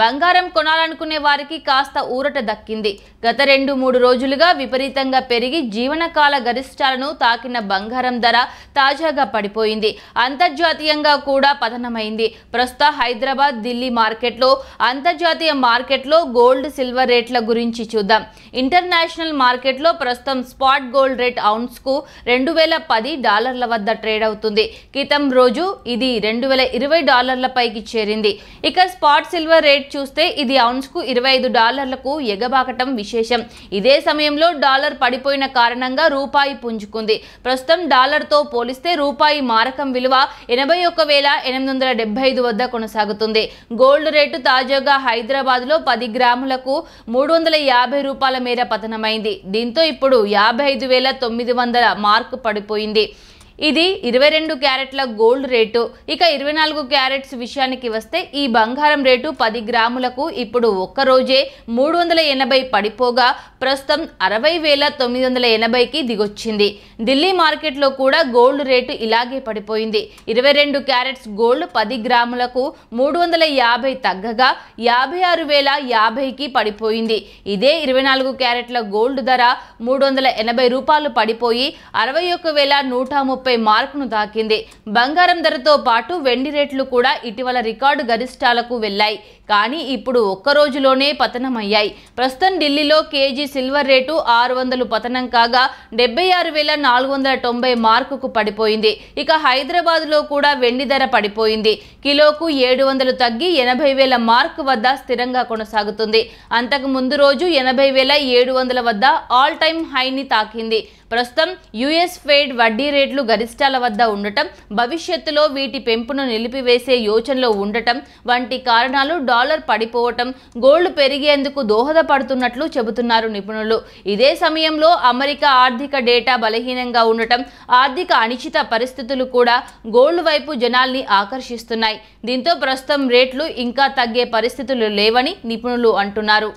బంగారం కొనాలనుకునే వారికి కాస్త ఊరట దక్కింది గత రెండు మూడు రోజులుగా విపరీతంగా పెరిగి జీవనకాల గరిష్టాలను తాకిన బంగారం ధర తాజాగా పడిపోయింది అంతర్జాతీయంగా కూడా పతనమైంది ప్రస్తుత హైదరాబాద్ ఢిల్లీ మార్కెట్లో అంతర్జాతీయ మార్కెట్లో గోల్డ్ సిల్వర్ రేట్ల గురించి చూద్దాం ఇంటర్నేషనల్ మార్కెట్లో ప్రస్తుతం స్పాట్ గోల్డ్ రేట్ ఔన్స్కు రెండు వేల పది డాలర్ల వద్ద ట్రేడ్ అవుతుంది క్రితం రోజు ఇది రెండు వేల ఇరవై డాలర్ల పైకి చేరింది ఇక స్పాట్ సిల్వర్ రేట్ చూస్తే ఇది కు ఇరవై ఐదు డాలర్లకు ఎగబాకటం విశేషం ఇదే సమయంలో డాలర్ పడిపోయిన కారణంగా రూపాయి పుంజుకుంది ప్రస్తుతం డాలర్తో పోలిస్తే రూపాయి మారకం విలువ ఎనభై ఒక వేల ఎనిమిది వందల ఐదు వద్ద కొనసాగుతుంది గోల్డ్ రేటు తాజాగా హైదరాబాద్లో పది గ్రాములకు మూడు వందల యాభై రూపాయల మేర పతనమైంది దీంతో ఇప్పుడు యాభై ఐదు వేల తొమ్మిది వందల మార్కు పడిపోయింది ఇది ఇరవై రెండు క్యారెట్ల గోల్డ్ రేటు ఇక ఇరవై నాలుగు క్యారెట్స్ విషయానికి వస్తే ఈ బంగారం రేటు పది గ్రాములకు ఇప్పుడు ఒక్కరోజే మూడు వందల ఎనభై పడిపోగా ప్రస్తుతం అరవై వేల తొమ్మిది వందల ఎనభైకి దిగొచ్చింది ఢిల్లీ మార్కెట్లో కూడా గోల్డ్ రేటు ఇలాగే పడిపోయింది ఇరవై రెండు క్యారెట్స్ గోల్డ్ పది గ్రాములకు మూడు వందల యాభై తగ్గగా యాభై ఆరు వేల యాభైకి పడిపోయింది ఇదే ఇరవై నాలుగు క్యారెట్ల గోల్డ్ ధర మూడు వందల ఎనభై రూపాయలు పడిపోయి అరవై ఒక్క వేల నూట ముప్పై ముప్పై మార్కును దాకింది బంగారం ధరతో పాటు వెండి రేట్లు కూడా ఇటీవల రికార్డు గరిష్టాలకు వెళ్లాయి కానీ ఇప్పుడు ఒక్క రోజులోనే పతనమయ్యాయి ప్రస్తుతం ఢిల్లీలో కేజీ సిల్వర్ రేటు ఆరు వందలు పతనం కాగా డెబ్బై ఆరు వేల నాలుగు వందల తొంభై మార్కుకు పడిపోయింది ఇక హైదరాబాద్లో కూడా వెండి ధర పడిపోయింది కిలోకు ఏడు వందలు తగ్గి ఎనభై వేల మార్కు వద్ద స్థిరంగా కొనసాగుతుంది అంతకు ముందు రోజు ఎనభై వేల ఏడు వందల వద్ద ఆల్ టైమ్ హైని తాకింది ప్రస్తుతం యుఎస్ ఫెయిడ్ వడ్డీ రేట్లు గరిష్టాల వద్ద ఉండటం భవిష్యత్తులో వీటి పెంపును నిలిపివేసే యోచనలో ఉండటం వంటి కారణాలు డాలర్ పడిపోవటం గోల్డ్ పెరిగేందుకు దోహదపడుతున్నట్లు చెబుతున్నారు నిపుణులు ఇదే సమయంలో అమెరికా ఆర్థిక డేటా బలహీనంగా ఉండటం ఆర్థిక అనిశ్చిత పరిస్థితులు కూడా గోల్డ్ వైపు జనాల్ని ఆకర్షిస్తున్నాయి దీంతో ప్రస్తుతం రేట్లు ఇంకా తగ్గే పరిస్థితులు లేవని నిపుణులు అంటున్నారు